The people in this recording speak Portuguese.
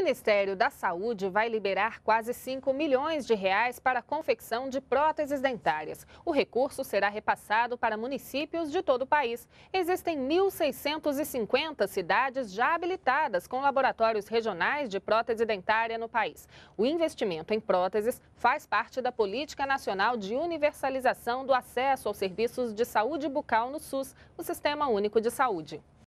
Ministério da Saúde vai liberar quase 5 milhões de reais para a confecção de próteses dentárias. O recurso será repassado para municípios de todo o país. Existem 1.650 cidades já habilitadas com laboratórios regionais de prótese dentária no país. O investimento em próteses faz parte da Política Nacional de Universalização do Acesso aos Serviços de Saúde Bucal no SUS, o Sistema Único de Saúde.